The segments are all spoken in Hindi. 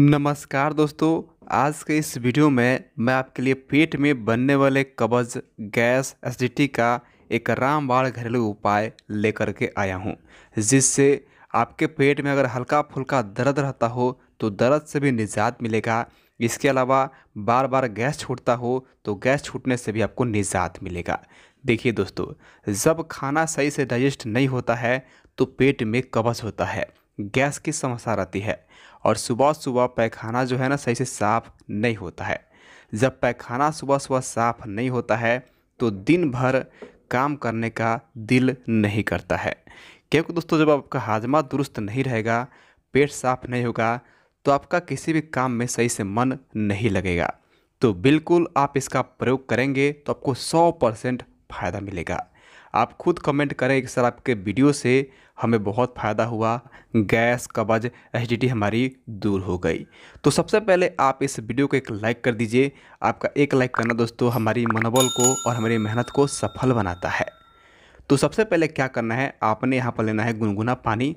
नमस्कार दोस्तों आज के इस वीडियो में मैं आपके लिए पेट में बनने वाले कब्ज गैस एसिडिटी का एक रामबाण घरेलू उपाय लेकर के आया हूँ जिससे आपके पेट में अगर हल्का फुल्का दर्द रहता हो तो दर्द से भी निजात मिलेगा इसके अलावा बार बार गैस छूटता हो तो गैस छूटने से भी आपको निजात मिलेगा देखिए दोस्तों जब खाना सही से डाइजेस्ट नहीं होता है तो पेट में कब्ज होता है गैस की समस्या रहती है और सुबह सुबह पैखाना जो है ना सही से साफ़ नहीं होता है जब पैखाना सुबह सुबह साफ नहीं होता है तो दिन भर काम करने का दिल नहीं करता है क्योंकि दोस्तों जब आपका हाजमा दुरुस्त नहीं रहेगा पेट साफ नहीं होगा तो आपका किसी भी काम में सही से मन नहीं लगेगा तो बिल्कुल आप इसका प्रयोग करेंगे तो आपको 100 परसेंट फ़ायदा मिलेगा आप खुद कमेंट करें कि सर आपके वीडियो से हमें बहुत फ़ायदा हुआ गैस कब्ज एच हमारी दूर हो गई तो सबसे पहले आप इस वीडियो को एक लाइक कर दीजिए आपका एक लाइक करना दोस्तों हमारी मनोबल को और हमारी मेहनत को सफल बनाता है तो सबसे पहले क्या करना है आपने यहाँ पर लेना है गुनगुना पानी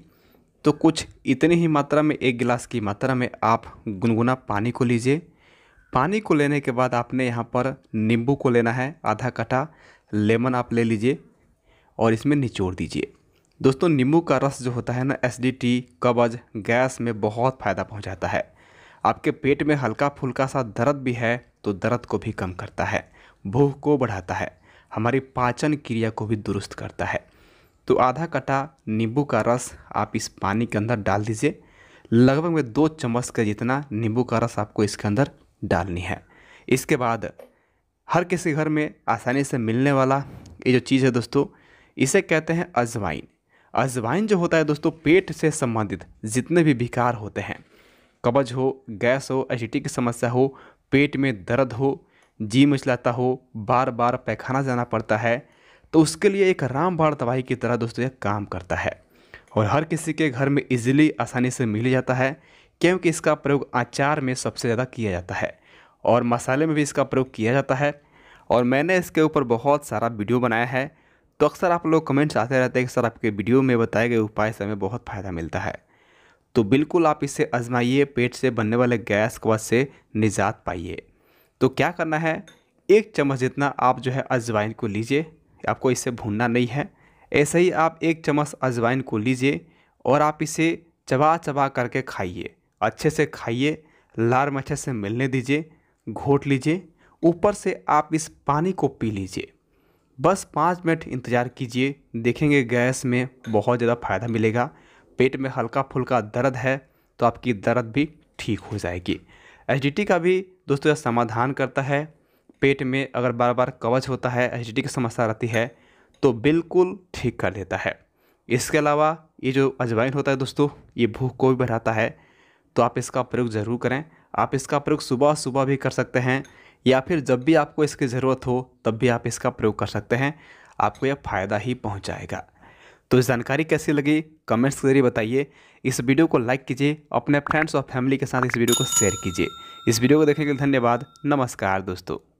तो कुछ इतनी ही मात्रा में एक गिलास की मात्रा में आप गुनगुना पानी को लीजिए पानी को लेने के बाद आपने यहाँ पर नींबू को लेना है आधा कटा लेमन आप ले लीजिए और इसमें निचोड़ दीजिए दोस्तों नींबू का रस जो होता है ना एसिडिटी कब्ज गैस में बहुत फ़ायदा पहुंचाता है आपके पेट में हल्का फुल्का सा दर्द भी है तो दर्द को भी कम करता है भूख को बढ़ाता है हमारी पाचन क्रिया को भी दुरुस्त करता है तो आधा कटा नींबू का रस आप इस पानी के अंदर डाल दीजिए लगभग में दो चम्मच का जितना नींबू का रस आपको इसके अंदर डालनी है इसके बाद हर किसी घर में आसानी से मिलने वाला ये जो चीज़ है दोस्तों इसे कहते हैं अजवाइन अजवाइन जो होता है दोस्तों पेट से संबंधित जितने भी विकार होते हैं कब्ज हो गैस हो एसिडिटी की समस्या हो पेट में दर्द हो जी मचलाता हो बार बार पैखाना जाना पड़ता है तो उसके लिए एक रामबाण दवाई की तरह दोस्तों यह काम करता है और हर किसी के घर में इजीली आसानी से मिल जाता है क्योंकि इसका प्रयोग अचार में सबसे ज़्यादा किया जाता है और मसाले में भी इसका प्रयोग किया जाता है और मैंने इसके ऊपर बहुत सारा वीडियो बनाया है तो अक्सर आप लोग कमेंट्स आते रहते हैं कि सर आपके वीडियो में बताए गए उपाय से हमें बहुत फ़ायदा मिलता है तो बिल्कुल आप इसे आजमाइए पेट से बनने वाले गैस कवच से निजात पाइए तो क्या करना है एक चम्मच जितना आप जो है अजवाइन को लीजिए आपको इसे भूनना नहीं है ऐसे ही आप एक चम्मच अजवाइन को लीजिए और आप इसे चबा चबा करके खाइए अच्छे से खाइए लार मच्छर से मिलने दीजिए घोट लीजिए ऊपर से आप इस पानी को पी लीजिए बस पाँच मिनट इंतज़ार कीजिए देखेंगे गैस में बहुत ज़्यादा फ़ायदा मिलेगा पेट में हल्का फुल्का दर्द है तो आपकी दर्द भी ठीक हो जाएगी एच का भी दोस्तों यह समाधान करता है पेट में अगर बार बार कवच होता है एच की समस्या रहती है तो बिल्कुल ठीक कर देता है इसके अलावा ये जो अजवाइन होता है दोस्तों ये भूख को भी बढ़ाता है तो आप इसका प्रयोग ज़रूर करें आप इसका प्रयोग सुबह सुबह भी कर सकते हैं या फिर जब भी आपको इसकी ज़रूरत हो तब भी आप इसका प्रयोग कर सकते हैं आपको यह फ़ायदा ही पहुंचाएगा तो जानकारी कैसी लगी कमेंट्स के जरिए बताइए इस वीडियो को लाइक कीजिए अपने फ्रेंड्स और फैमिली के साथ इस वीडियो को शेयर कीजिए इस वीडियो को देखने के लिए धन्यवाद नमस्कार दोस्तों